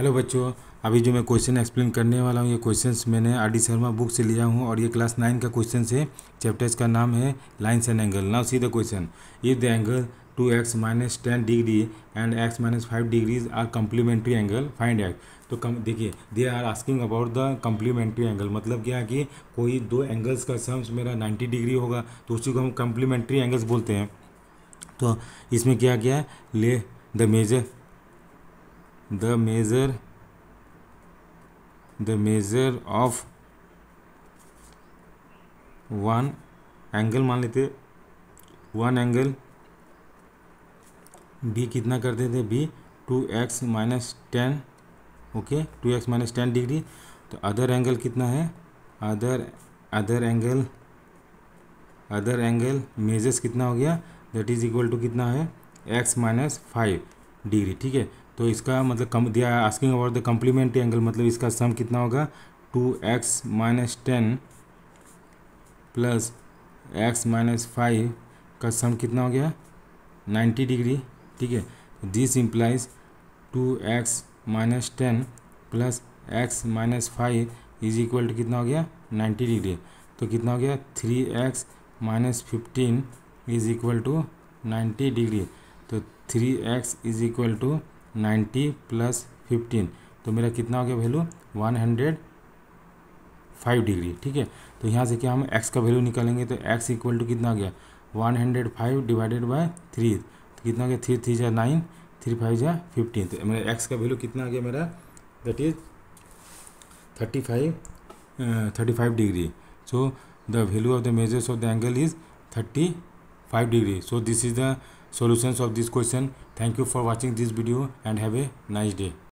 Hello बच्चों अभी जो मैं क्वेश्चन एक्सप्लेन करने वाला हूँ ये क्वेश्चंस मैंने आर डी शर्मा बुक से लिया हूँ और ये क्लास नाइन का क्वेश्चन है चैप्टर्स का नाम है lines and angle now see the question if the angle two x minus ten degree and x minus five degrees are complementary angle find x तो कम देखिए they are asking about the complementary angle मतलब क्या है कि कोई दो angles का sums मेरा नाइन्टी डिग्री होगा तो उसी को हम कम्प्लीमेंट्री एंगल्स बोलते हैं तो इसमें क्या क्या है let the measure the measure the measure of one angle मान लेते वन एंगल बी कितना करते थे B two x minus ten okay two x minus ten degree तो अदर एंगल कितना है other other angle other angle measures कितना हो गया दैट इज इक्वल टू कितना है एक्स माइनस फाइव डिग्री ठीक है तो इसका मतलब कम दिया asking about the complementary angle मतलब इसका सम कितना होगा two x minus ten plus x minus five का सम कितना हो गया नाइन्टी डिग्री ठीक है this implies two x minus ten plus x minus five is equal to कितना हो गया नाइन्टी डिग्री तो कितना हो गया three x minus fifteen is equal to ninety degree तो three x is equal to ninety plus fifteen तो मेरा कितना हो गया value one hundred five degree ठीक है तो यहाँ से क्या हम एक्स का वैल्यू निकालेंगे तो एक्स इक्वल टू कितना गया one hundred five divided by three तो कितना गया थ्री थ्री जै नाइन थ्री फाइव जा फिफ्टीन तो मेरा एक्स का वैल्यू कितना आ गया मेरा that is thirty five thirty five degree so the value of the measures of the angle is thirty five degree so this is the solutions of this question. Thank you for watching this video and have a nice day.